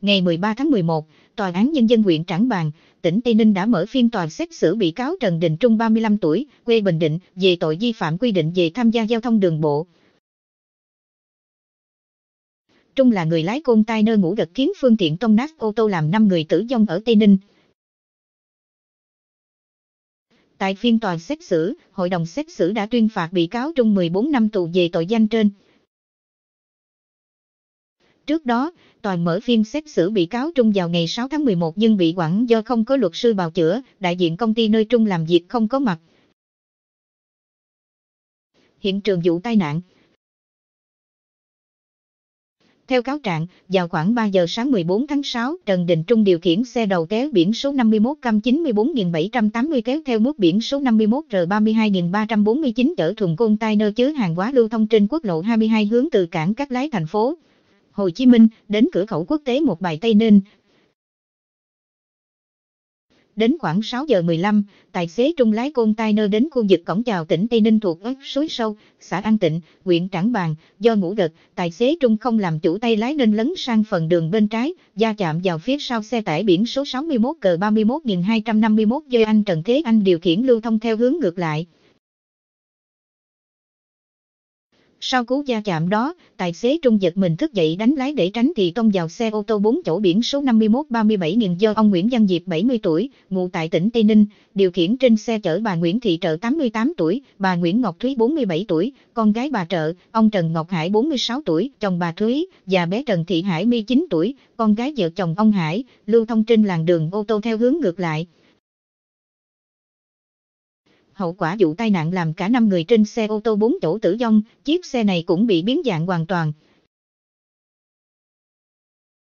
Ngày 13 tháng 11, Tòa án Nhân dân huyện Trảng Bàng, tỉnh Tây Ninh đã mở phiên tòa xét xử bị cáo Trần Đình Trung 35 tuổi, quê Bình Định, về tội vi phạm quy định về tham gia giao thông đường bộ. Trung là người lái côn tay nơi ngũ gật khiến phương tiện tông nát ô tô làm 5 người tử vong ở Tây Ninh. Tại phiên tòa xét xử, hội đồng xét xử đã tuyên phạt bị cáo Trung 14 năm tù về tội danh trên. Trước đó, tòa mở phiên xét xử bị cáo Trung vào ngày 6 tháng 11 nhưng bị quản do không có luật sư bào chữa, đại diện công ty nơi Trung làm việc không có mặt. Hiện trường vụ tai nạn Theo cáo trạng, vào khoảng 3 giờ sáng 14 tháng 6, Trần Đình Trung điều khiển xe đầu kéo biển số 51 cam 94780 kéo theo mút biển số 51 R32349 chở thùng container chứa hàng hóa lưu thông trên quốc lộ 22 hướng từ cảng các lái thành phố. Hồ Chí Minh, đến cửa khẩu quốc tế một bài Tây Ninh. Đến khoảng 6 giờ 15, tài xế trung lái container đến khu vực cổng chào tỉnh Tây Ninh thuộc ấp suối sâu, xã An Tịnh, huyện Trảng Bàng, do ngủ gật, tài xế trung không làm chủ tay lái nên lấn sang phần đường bên trái, va chạm vào phía sau xe tải biển số 61 cờ 31251 do anh Trần Thế Anh điều khiển lưu thông theo hướng ngược lại. Sau cú va chạm đó, tài xế Trung giật mình thức dậy đánh lái để tránh thì tông vào xe ô tô 4 chỗ biển số 5137 nghìn do ông Nguyễn Văn Diệp 70 tuổi, ngụ tại tỉnh Tây Ninh, điều khiển trên xe chở bà Nguyễn Thị Trợ 88 tuổi, bà Nguyễn Ngọc Thúy 47 tuổi, con gái bà Trợ, ông Trần Ngọc Hải 46 tuổi, chồng bà Thúy, và bé Trần Thị Hải 19 tuổi, con gái vợ chồng ông Hải, lưu thông trên làn đường ô tô theo hướng ngược lại. Hậu quả vụ tai nạn làm cả năm người trên xe ô tô 4 chỗ tử vong, chiếc xe này cũng bị biến dạng hoàn toàn,